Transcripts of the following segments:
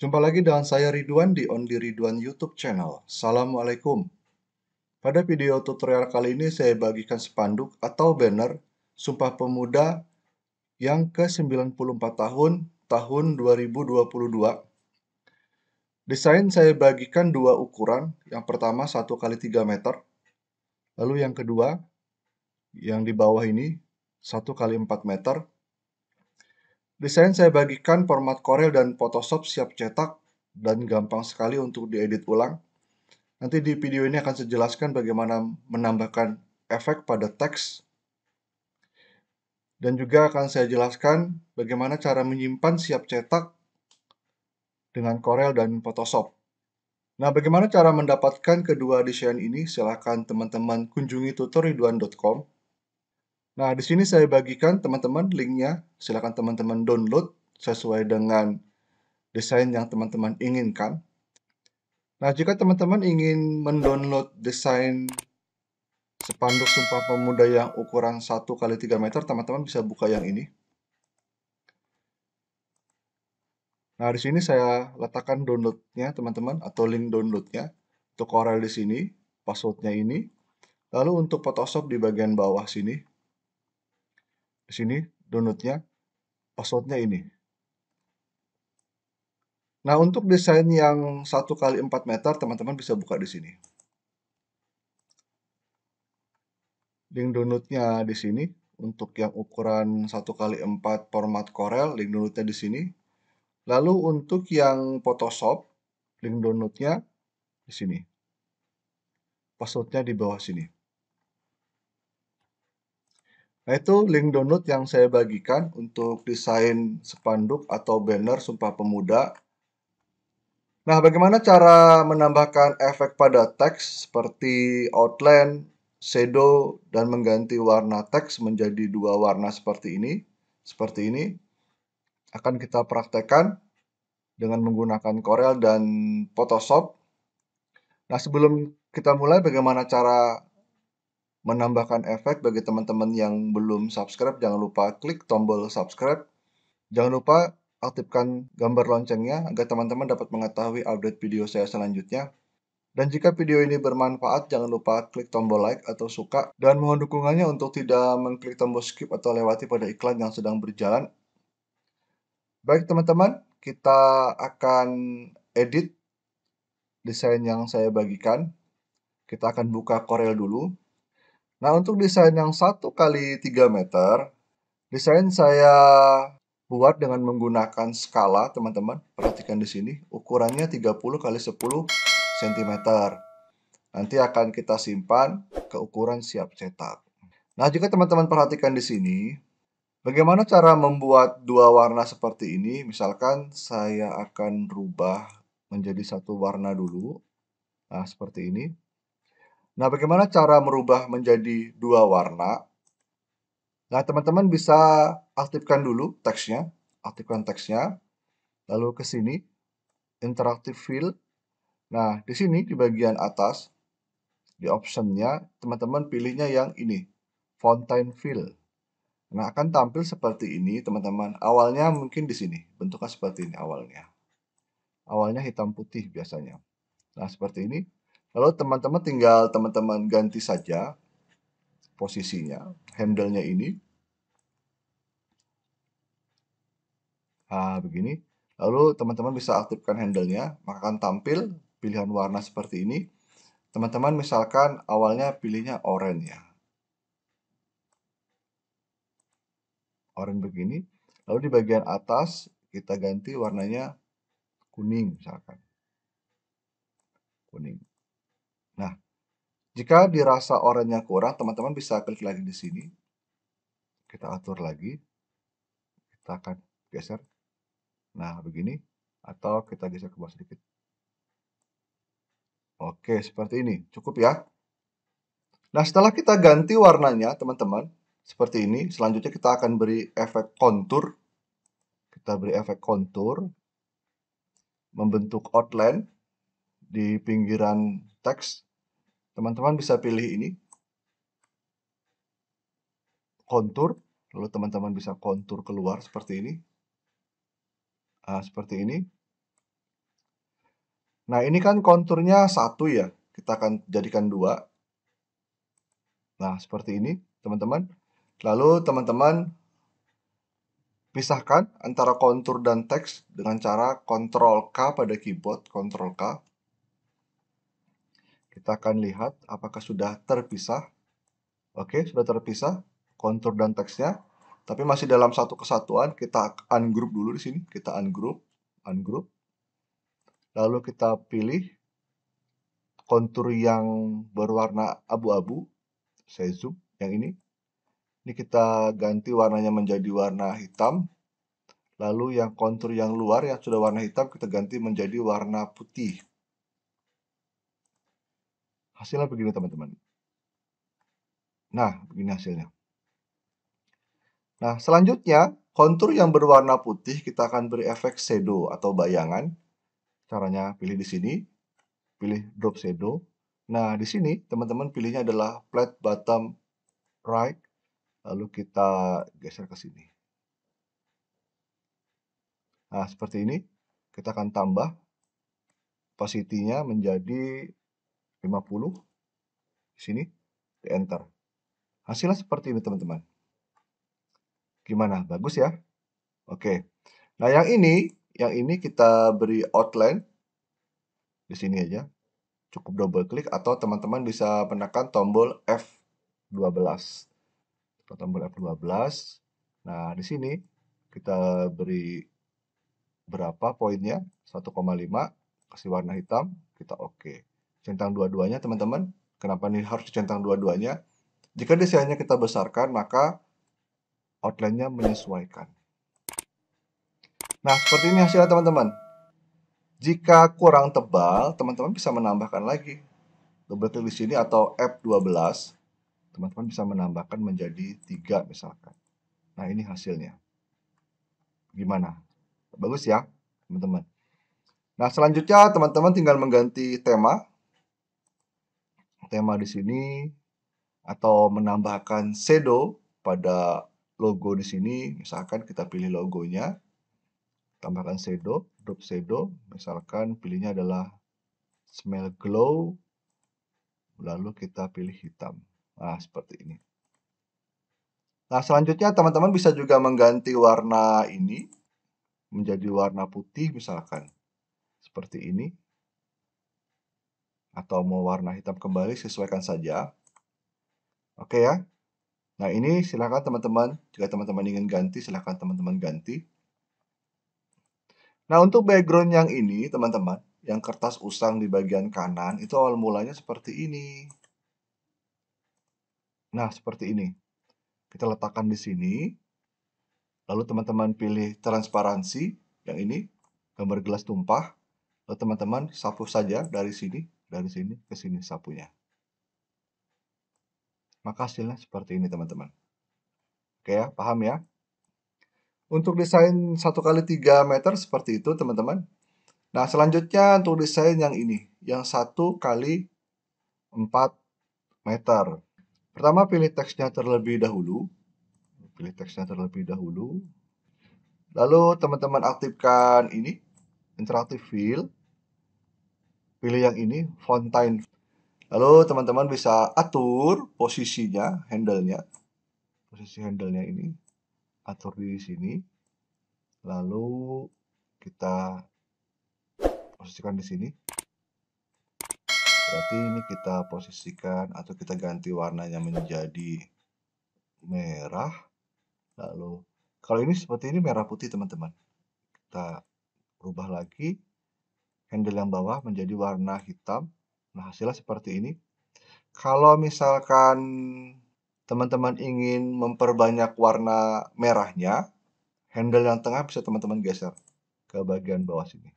Jumpa lagi dengan saya Ridwan di Only Ridwan YouTube channel. Assalamualaikum. Pada video tutorial kali ini saya bagikan spanduk atau banner Sumpah Pemuda yang ke-94 tahun tahun 2022. Desain saya bagikan dua ukuran, yang pertama 1 kali 3 meter, lalu yang kedua yang di bawah ini 1 kali 4 meter, Desain saya bagikan format Corel dan Photoshop siap cetak dan gampang sekali untuk diedit ulang. Nanti di video ini akan saya jelaskan bagaimana menambahkan efek pada teks. Dan juga akan saya jelaskan bagaimana cara menyimpan siap cetak dengan Corel dan Photoshop. Nah, bagaimana cara mendapatkan kedua desain ini? Silahkan teman-teman kunjungi tutorial.com. Nah, di sini saya bagikan teman-teman linknya. Silakan teman-teman download sesuai dengan desain yang teman-teman inginkan. Nah, jika teman-teman ingin mendownload desain sepanduk Sumpah Pemuda yang ukuran 1 kali 3 meter, teman-teman bisa buka yang ini. Nah, di sini saya letakkan downloadnya, teman-teman, atau link downloadnya. Untuk Corel di sini, passwordnya ini. Lalu untuk Photoshop di bagian bawah sini, sini downloadnya passwordnya ini nah untuk desain yang satu kali empat meter teman-teman bisa buka di sini link downloadnya di sini untuk yang ukuran satu kali empat format Corel link downloadnya di sini lalu untuk yang Photoshop link downloadnya di sini passwordnya di bawah sini Nah itu link download yang saya bagikan untuk desain spanduk atau banner Sumpah Pemuda. Nah bagaimana cara menambahkan efek pada teks seperti outline, shadow, dan mengganti warna teks menjadi dua warna seperti ini. Seperti ini akan kita praktekkan dengan menggunakan Corel dan Photoshop. Nah sebelum kita mulai bagaimana cara menambahkan efek bagi teman-teman yang belum subscribe, jangan lupa klik tombol subscribe. Jangan lupa aktifkan gambar loncengnya agar teman-teman dapat mengetahui update video saya selanjutnya. Dan jika video ini bermanfaat, jangan lupa klik tombol like atau suka dan mohon dukungannya untuk tidak mengklik tombol skip atau lewati pada iklan yang sedang berjalan. Baik teman-teman, kita akan edit desain yang saya bagikan. Kita akan buka Corel dulu. Nah, untuk desain yang satu kali 3 meter, desain saya buat dengan menggunakan skala, teman-teman. Perhatikan di sini, ukurannya 30 kali 10 cm. Nanti akan kita simpan ke ukuran siap cetak. Nah, jika teman-teman perhatikan di sini, bagaimana cara membuat dua warna seperti ini? Misalkan saya akan rubah menjadi satu warna dulu. Nah, seperti ini. Nah, bagaimana cara merubah menjadi dua warna? Nah, teman-teman bisa aktifkan dulu teksnya, aktifkan teksnya, lalu ke sini, interactive fill. Nah, di sini di bagian atas, di optionnya, teman-teman pilihnya yang ini, fountain fill. Nah, akan tampil seperti ini, teman-teman. Awalnya mungkin di sini, bentuknya seperti ini awalnya. Awalnya hitam putih biasanya. Nah, seperti ini, Lalu teman-teman tinggal teman-teman ganti saja posisinya, handle-nya ini. Nah, begini. Lalu teman-teman bisa aktifkan handle-nya, maka akan tampil pilihan warna seperti ini. Teman-teman misalkan awalnya pilihnya orange, ya. Oranye begini. Lalu di bagian atas kita ganti warnanya kuning misalkan. Kuning. Nah, jika dirasa oranye kurang, teman-teman bisa klik lagi di sini. Kita atur lagi. Kita akan geser. Nah, begini. Atau kita geser ke bawah sedikit. Oke, seperti ini. Cukup ya. Nah, setelah kita ganti warnanya, teman-teman, seperti ini. Selanjutnya kita akan beri efek kontur. Kita beri efek kontur. Membentuk outline di pinggiran teks teman-teman bisa pilih ini kontur lalu teman-teman bisa kontur keluar seperti ini nah, seperti ini nah ini kan konturnya satu ya kita akan jadikan dua nah seperti ini teman-teman lalu teman-teman pisahkan antara kontur dan teks dengan cara Ctrl K pada keyboard Ctrl K kita akan lihat apakah sudah terpisah. Oke, sudah terpisah kontur dan teksnya. Tapi masih dalam satu kesatuan, kita ungroup dulu di sini. Kita ungroup, ungroup. Lalu kita pilih kontur yang berwarna abu-abu. Saya zoom yang ini. Ini kita ganti warnanya menjadi warna hitam. Lalu yang kontur yang luar yang sudah warna hitam kita ganti menjadi warna putih. Hasilnya begini teman-teman. Nah, begini hasilnya. Nah, selanjutnya kontur yang berwarna putih kita akan beri efek shadow atau bayangan. Caranya pilih di sini, pilih drop shadow. Nah, di sini teman-teman pilihnya adalah flat bottom right. Lalu kita geser ke sini. Nah, seperti ini. Kita akan tambah opacity menjadi 50 di sini di enter. Hasilnya seperti ini teman-teman. Gimana? Bagus ya? Oke. Nah, yang ini, yang ini kita beri outline di sini aja. Cukup double klik atau teman-teman bisa menekan tombol F12. Tombol F12. Nah, di sini kita beri berapa poinnya? 1,5 kasih warna hitam, kita oke. Okay centang dua-duanya teman-teman kenapa ini harus centang dua-duanya jika desainnya kita besarkan maka outline-nya menyesuaikan nah seperti ini hasilnya teman-teman jika kurang tebal teman-teman bisa menambahkan lagi double klik di sini atau F12 teman-teman bisa menambahkan menjadi tiga misalkan nah ini hasilnya gimana bagus ya teman-teman nah selanjutnya teman-teman tinggal mengganti tema tema di sini atau menambahkan shadow pada logo di sini. Misalkan kita pilih logonya, tambahkan shadow, drop shadow. Misalkan pilihnya adalah smell glow, lalu kita pilih hitam. Nah, seperti ini. Nah, selanjutnya teman-teman bisa juga mengganti warna ini menjadi warna putih misalkan. Seperti ini atau mau warna hitam kembali sesuaikan saja. Oke ya. Nah ini silahkan teman-teman, jika teman-teman ingin ganti silahkan teman-teman ganti. Nah untuk background yang ini teman-teman, yang kertas usang di bagian kanan itu awal mulanya seperti ini. Nah seperti ini. Kita letakkan di sini. Lalu teman-teman pilih transparansi yang ini, gambar gelas tumpah. Lalu teman-teman sapu saja dari sini dari sini ke sini sapunya. Maka hasilnya seperti ini teman-teman. Oke ya, paham ya? Untuk desain 1 kali 3 meter seperti itu teman-teman. Nah selanjutnya untuk desain yang ini, yang 1 kali 4 meter. Pertama pilih teksnya terlebih dahulu. Pilih teksnya terlebih dahulu. Lalu teman-teman aktifkan ini, interaktif fill Pilih yang ini, Fontaine. Lalu teman-teman bisa atur posisinya, handle-nya. Posisi handle-nya ini. Atur di sini. Lalu kita posisikan di sini. Berarti ini kita posisikan atau kita ganti warnanya menjadi merah. Lalu kalau ini seperti ini merah putih teman-teman. Kita rubah lagi handle yang bawah menjadi warna hitam. Nah, hasilnya seperti ini. Kalau misalkan teman-teman ingin memperbanyak warna merahnya, handle yang tengah bisa teman-teman geser ke bagian bawah sini.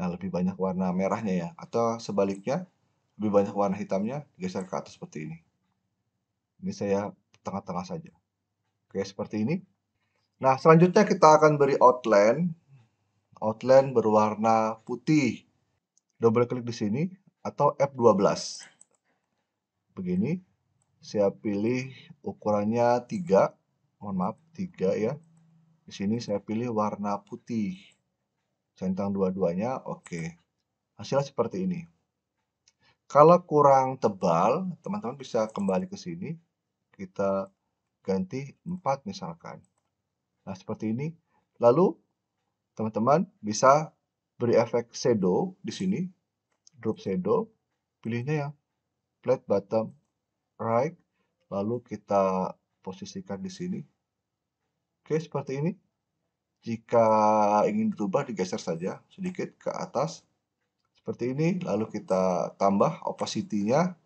Nah, lebih banyak warna merahnya ya. Atau sebaliknya, lebih banyak warna hitamnya geser ke atas seperti ini. Ini saya tengah-tengah saja. Oke, seperti ini. Nah, selanjutnya kita akan beri outline outline berwarna putih. Double klik di sini atau F12. Begini. Saya pilih ukurannya 3. Mohon maaf, 3 ya. Di sini saya pilih warna putih. Centang dua-duanya, oke. Okay. Hasilnya seperti ini. Kalau kurang tebal, teman-teman bisa kembali ke sini. Kita ganti 4 misalkan. Nah, seperti ini. Lalu teman-teman bisa beri efek shadow di sini, drop shadow, pilihnya yang flat bottom right, lalu kita posisikan di sini. Oke, seperti ini. Jika ingin berubah, digeser saja sedikit ke atas. Seperti ini, lalu kita tambah opacity-nya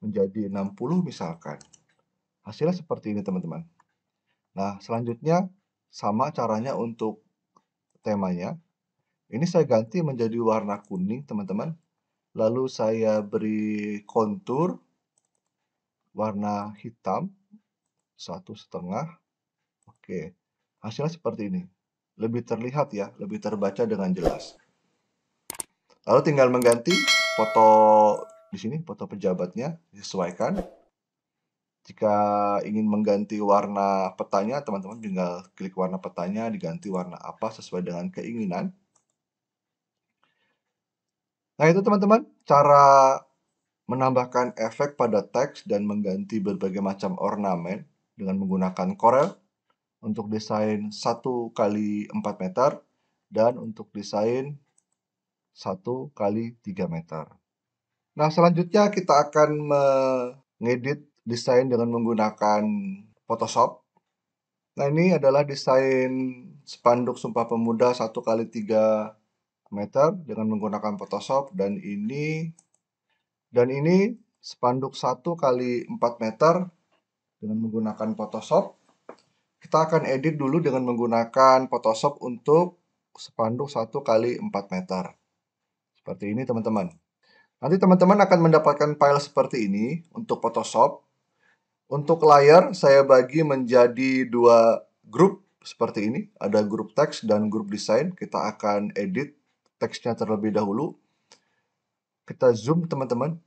menjadi 60 misalkan. Hasilnya seperti ini, teman-teman. Nah, selanjutnya sama caranya untuk temanya. Ini saya ganti menjadi warna kuning, teman-teman. Lalu saya beri kontur warna hitam satu setengah. Oke, hasilnya seperti ini. Lebih terlihat ya, lebih terbaca dengan jelas. Lalu tinggal mengganti foto di sini, foto pejabatnya, disesuaikan. Jika ingin mengganti warna petanya, teman-teman tinggal klik warna petanya, diganti warna apa sesuai dengan keinginan. Nah itu teman-teman, cara menambahkan efek pada teks dan mengganti berbagai macam ornamen dengan menggunakan Corel untuk desain 1 kali 4 meter dan untuk desain 1 kali 3 meter. Nah, selanjutnya kita akan mengedit desain dengan menggunakan Photoshop. Nah, ini adalah desain spanduk Sumpah Pemuda 1 kali 3 meter dengan menggunakan Photoshop dan ini dan ini spanduk 1 kali 4 meter dengan menggunakan Photoshop. Kita akan edit dulu dengan menggunakan Photoshop untuk spanduk 1 kali 4 meter. Seperti ini, teman-teman. Nanti teman-teman akan mendapatkan file seperti ini untuk Photoshop untuk layar, saya bagi menjadi dua grup seperti ini. Ada grup teks dan grup desain. Kita akan edit teksnya terlebih dahulu. Kita zoom, teman-teman.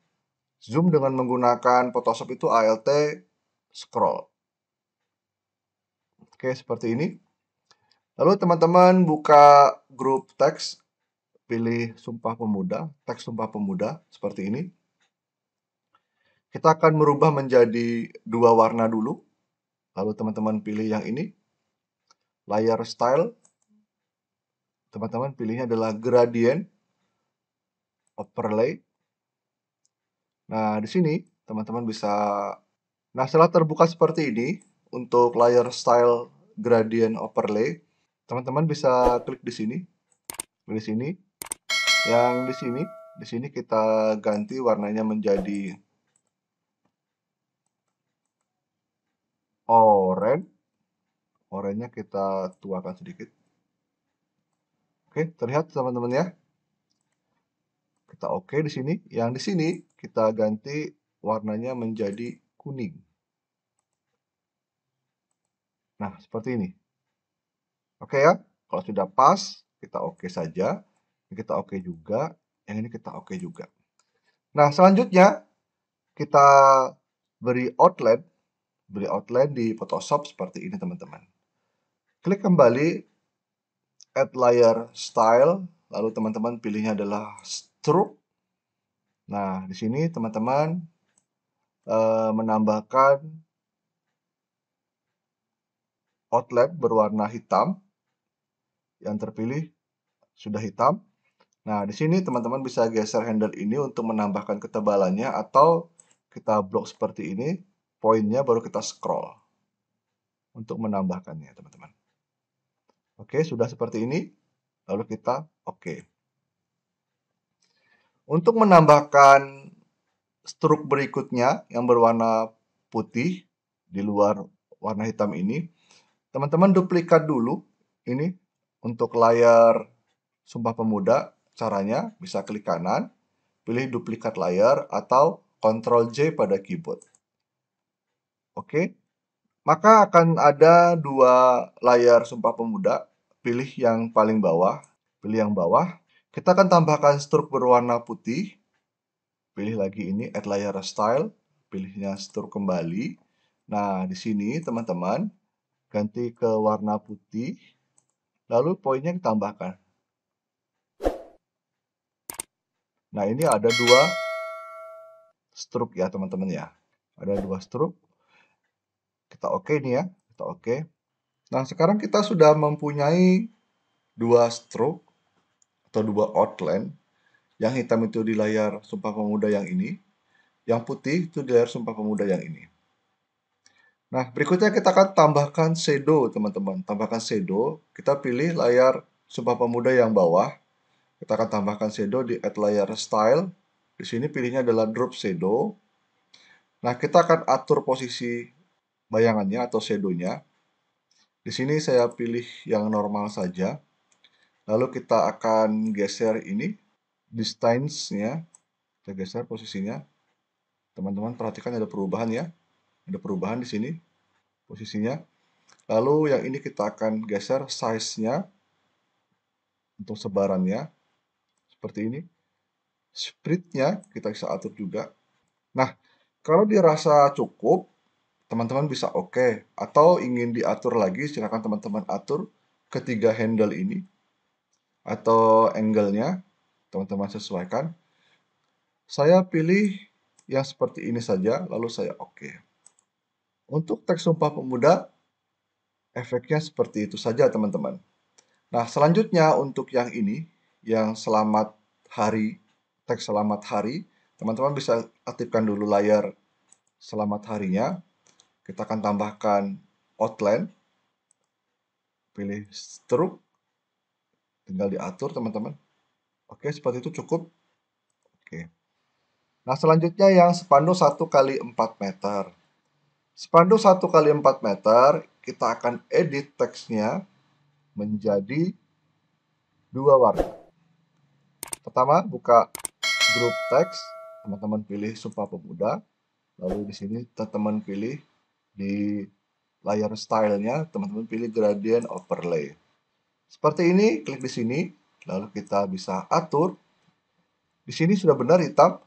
Zoom dengan menggunakan Photoshop itu ALT scroll. Oke, seperti ini. Lalu teman-teman buka grup teks, pilih Sumpah Pemuda, teks Sumpah Pemuda, seperti ini. Kita akan merubah menjadi dua warna dulu. Lalu teman-teman pilih yang ini. Layer style. Teman-teman pilihnya adalah gradient overlay. Nah, di sini teman-teman bisa Nah, setelah terbuka seperti ini untuk layer style gradient overlay, teman-teman bisa klik di sini. pilih sini. Yang di sini, di sini kita ganti warnanya menjadi oren orennya kita tuakan sedikit. Oke, terlihat teman-teman ya. Kita oke di sini. Yang di sini kita ganti warnanya menjadi kuning. Nah, seperti ini. Oke ya. Kalau sudah pas, kita oke saja. Ini kita oke juga. Yang ini kita oke juga. Nah, selanjutnya kita beri outlet beli outline di Photoshop seperti ini teman-teman. Klik kembali add layer style, lalu teman-teman pilihnya adalah stroke. Nah, di sini teman-teman eh, menambahkan outline berwarna hitam yang terpilih sudah hitam. Nah, di sini teman-teman bisa geser handle ini untuk menambahkan ketebalannya atau kita blok seperti ini poinnya baru kita scroll untuk menambahkannya teman-teman. Oke, sudah seperti ini. Lalu kita oke. Okay. Untuk menambahkan struk berikutnya yang berwarna putih di luar warna hitam ini, teman-teman duplikat dulu ini untuk layar Sumpah Pemuda. Caranya bisa klik kanan, pilih duplikat layar atau Ctrl J pada keyboard. Oke. Maka akan ada dua layar Sumpah Pemuda. Pilih yang paling bawah, pilih yang bawah. Kita akan tambahkan struk berwarna putih. Pilih lagi ini add layer style, pilihnya struk kembali. Nah, di sini teman-teman ganti ke warna putih. Lalu poinnya ditambahkan. Nah, ini ada dua struk ya teman-teman ya. Ada dua struk kita oke okay nih ya, kita oke. Okay. Nah, sekarang kita sudah mempunyai dua stroke atau dua outline. Yang hitam itu di layar Sumpah Pemuda yang ini, yang putih itu di layar Sumpah Pemuda yang ini. Nah, berikutnya kita akan tambahkan shadow, teman-teman. Tambahkan shadow, kita pilih layar Sumpah Pemuda yang bawah. Kita akan tambahkan shadow di add layer style. Di sini pilihnya adalah drop shadow. Nah, kita akan atur posisi bayangannya atau shadownya. Di sini saya pilih yang normal saja. Lalu kita akan geser ini, distance-nya. Kita geser posisinya. Teman-teman perhatikan ada perubahan ya. Ada perubahan di sini, posisinya. Lalu yang ini kita akan geser size-nya untuk sebarannya. Seperti ini. Spread-nya kita bisa atur juga. Nah, kalau dirasa cukup, teman-teman bisa oke okay. atau ingin diatur lagi silahkan teman-teman atur ketiga handle ini atau angle-nya teman-teman sesuaikan saya pilih yang seperti ini saja lalu saya oke okay. untuk teks sumpah pemuda efeknya seperti itu saja teman-teman nah selanjutnya untuk yang ini yang selamat hari teks selamat hari teman-teman bisa aktifkan dulu layar selamat harinya kita akan tambahkan outline. Pilih stroke. Tinggal diatur teman-teman. Oke, seperti itu cukup. Oke. Nah, selanjutnya yang spanduk 1 kali empat meter. Spanduk satu kali empat meter, kita akan edit teksnya menjadi dua warna. Pertama, buka grup teks. Teman-teman pilih Sumpah Pemuda. Lalu di sini teman-teman pilih di layar stylenya teman-teman pilih gradient overlay. Seperti ini, klik di sini, lalu kita bisa atur. Di sini sudah benar hitam,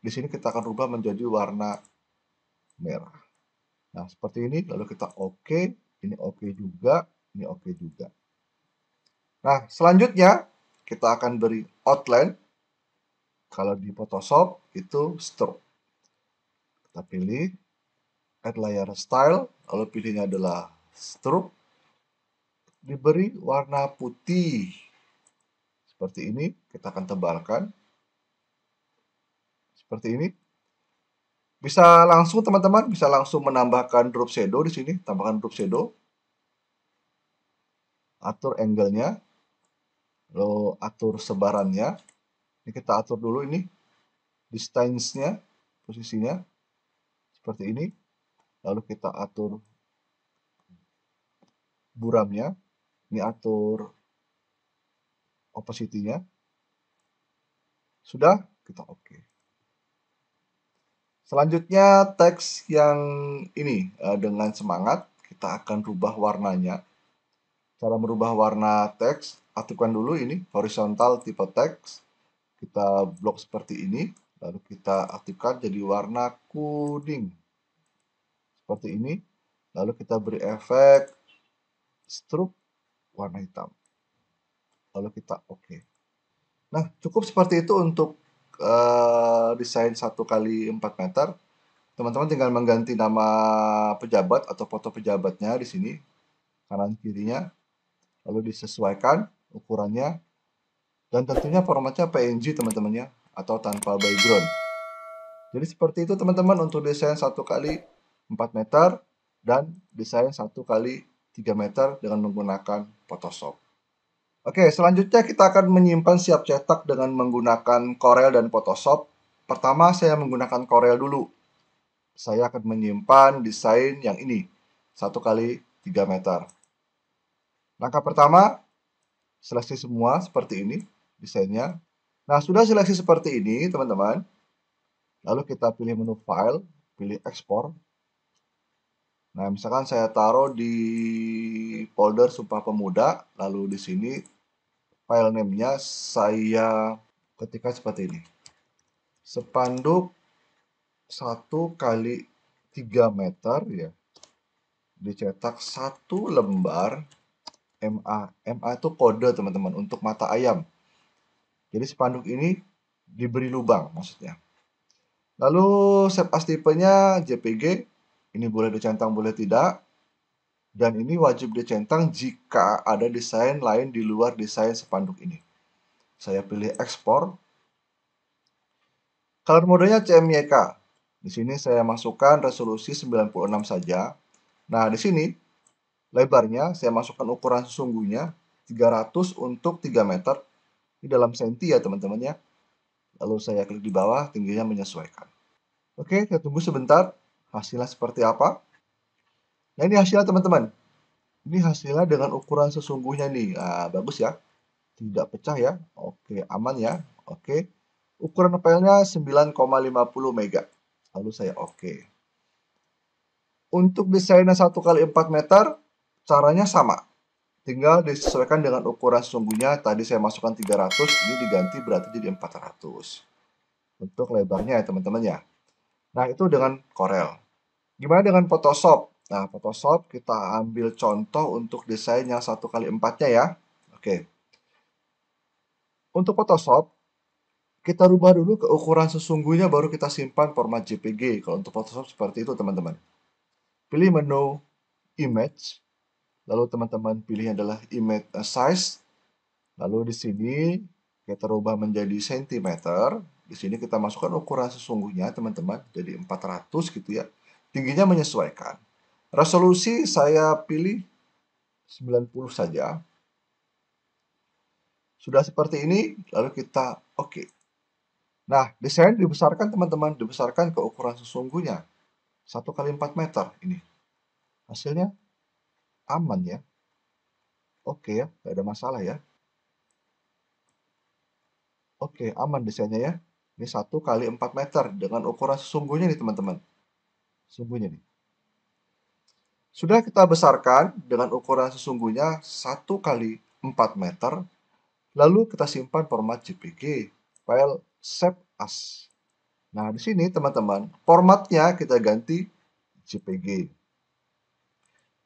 di sini kita akan rubah menjadi warna merah. Nah, seperti ini, lalu kita oke, okay. ini oke okay juga, ini oke okay juga. Nah, selanjutnya kita akan beri outline. Kalau di Photoshop itu stroke. Kita pilih add layer style lalu pilihnya adalah stroke diberi warna putih seperti ini kita akan tebalkan seperti ini bisa langsung teman-teman bisa langsung menambahkan drop shadow di sini tambahkan drop shadow atur angle-nya lalu atur sebarannya ini kita atur dulu ini distance-nya posisinya seperti ini lalu kita atur buramnya ini atur opacity-nya sudah kita oke okay. selanjutnya teks yang ini eh, dengan semangat kita akan rubah warnanya cara merubah warna teks aktifkan dulu ini horizontal tipe teks kita blok seperti ini lalu kita aktifkan jadi warna kuning seperti ini. Lalu kita beri efek stroke warna hitam. Lalu kita oke. Okay. Nah, cukup seperti itu untuk uh, desain 1 kali 4 meter. Teman-teman tinggal mengganti nama pejabat atau foto pejabatnya di sini. Kanan kirinya. Lalu disesuaikan ukurannya. Dan tentunya formatnya PNG teman-temannya. Atau tanpa background. Jadi seperti itu teman-teman untuk desain 1 kali 4 meter dan desain 1 kali 3 meter dengan menggunakan Photoshop. Oke, selanjutnya kita akan menyimpan siap cetak dengan menggunakan Corel dan Photoshop. Pertama, saya menggunakan Corel dulu. Saya akan menyimpan desain yang ini, 1 kali 3 meter. Langkah pertama, seleksi semua seperti ini desainnya. Nah, sudah seleksi seperti ini, teman-teman. Lalu kita pilih menu File, pilih Export, Nah, misalkan saya taruh di folder Sumpah Pemuda, lalu di sini file name-nya saya ketikkan seperti ini. Sepanduk 1 kali 3 meter ya. Dicetak satu lembar MA. MA itu kode, teman-teman, untuk mata ayam. Jadi sepanduk ini diberi lubang maksudnya. Lalu set as tipenya JPG ini boleh dicentang, boleh tidak. Dan ini wajib dicentang jika ada desain lain di luar desain sepanduk ini. Saya pilih ekspor. Color modenya CMYK. Di sini saya masukkan resolusi 96 saja. Nah, di sini lebarnya saya masukkan ukuran sesungguhnya 300 untuk 3 meter. Di dalam senti ya teman-teman ya. Lalu saya klik di bawah, tingginya menyesuaikan. Oke, saya tunggu sebentar. Hasilnya seperti apa? Nah, ini hasilnya teman-teman. Ini hasilnya dengan ukuran sesungguhnya nih. Nah, bagus ya. Tidak pecah ya. Oke, aman ya. Oke. Ukuran filenya 9,50 mega. Lalu saya oke. Untuk desainnya satu kali 4 meter, caranya sama. Tinggal disesuaikan dengan ukuran sesungguhnya. Tadi saya masukkan 300, ini diganti berarti jadi 400. Untuk lebarnya ya teman-teman ya. Nah, itu dengan Corel. Gimana dengan Photoshop? Nah, Photoshop kita ambil contoh untuk desain yang satu kali empatnya ya. Oke. Untuk Photoshop, kita rubah dulu ke ukuran sesungguhnya baru kita simpan format JPG. Kalau untuk Photoshop seperti itu, teman-teman. Pilih menu Image, lalu teman-teman pilih adalah Image eh, Size, lalu di sini kita rubah menjadi sentimeter. Di sini kita masukkan ukuran sesungguhnya, teman-teman. Jadi 400 gitu ya tingginya menyesuaikan. Resolusi saya pilih 90 saja. Sudah seperti ini, lalu kita oke. Okay. Nah, desain dibesarkan teman-teman, dibesarkan ke ukuran sesungguhnya. 1 kali 4 meter ini. Hasilnya aman ya. Oke ya, tidak ada masalah ya. Oke, aman desainnya ya. Ini 1 kali 4 meter dengan ukuran sesungguhnya nih teman-teman sesungguhnya nih. Sudah kita besarkan dengan ukuran sesungguhnya 1 kali 4 meter, lalu kita simpan format JPG, file save as. Nah, di sini teman-teman, formatnya kita ganti JPG.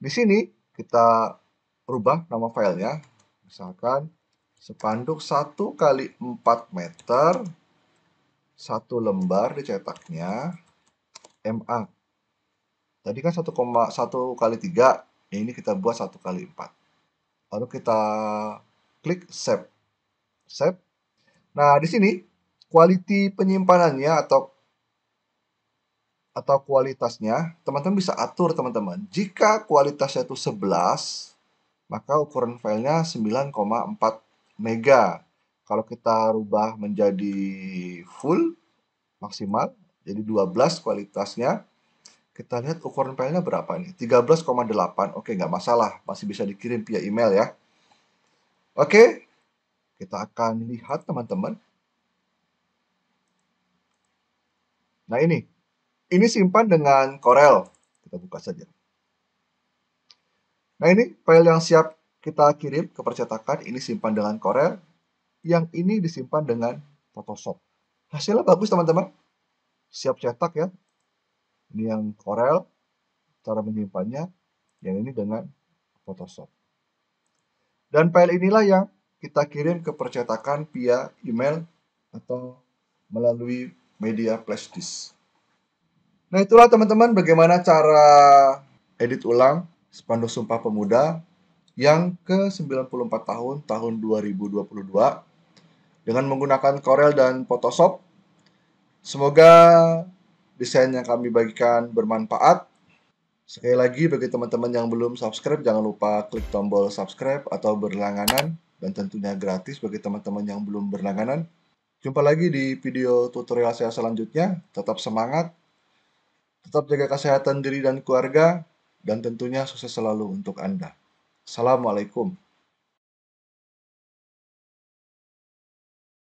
Di sini kita rubah nama filenya, misalkan sepanduk 1 kali 4 meter, satu lembar dicetaknya, MA. Tadi kan 1,1 kali 3, ya ini kita buat 1 kali 4. Lalu kita klik save. Save. Nah, di sini quality penyimpanannya atau atau kualitasnya, teman-teman bisa atur teman-teman. Jika kualitasnya itu 11, maka ukuran filenya 9,4 mega. Kalau kita rubah menjadi full maksimal, jadi 12 kualitasnya, kita lihat ukuran filenya berapa nih? 13,8. Oke, nggak masalah. Masih bisa dikirim via email ya. Oke, kita akan lihat teman-teman. Nah ini, ini simpan dengan Corel. Kita buka saja. Nah ini file yang siap kita kirim ke percetakan, ini simpan dengan Corel. Yang ini disimpan dengan Photoshop. Hasilnya bagus teman-teman. Siap cetak ya, ini yang Corel cara menyimpannya yang ini dengan Photoshop dan file inilah yang kita kirim ke percetakan via email atau melalui media flash disk nah itulah teman-teman bagaimana cara edit ulang Spanduk Sumpah Pemuda yang ke-94 tahun tahun 2022 dengan menggunakan Corel dan Photoshop. Semoga desain yang kami bagikan bermanfaat. Sekali lagi bagi teman-teman yang belum subscribe jangan lupa klik tombol subscribe atau berlangganan dan tentunya gratis bagi teman-teman yang belum berlangganan. Jumpa lagi di video tutorial saya selanjutnya. Tetap semangat, tetap jaga kesehatan diri dan keluarga, dan tentunya sukses selalu untuk Anda. Assalamualaikum.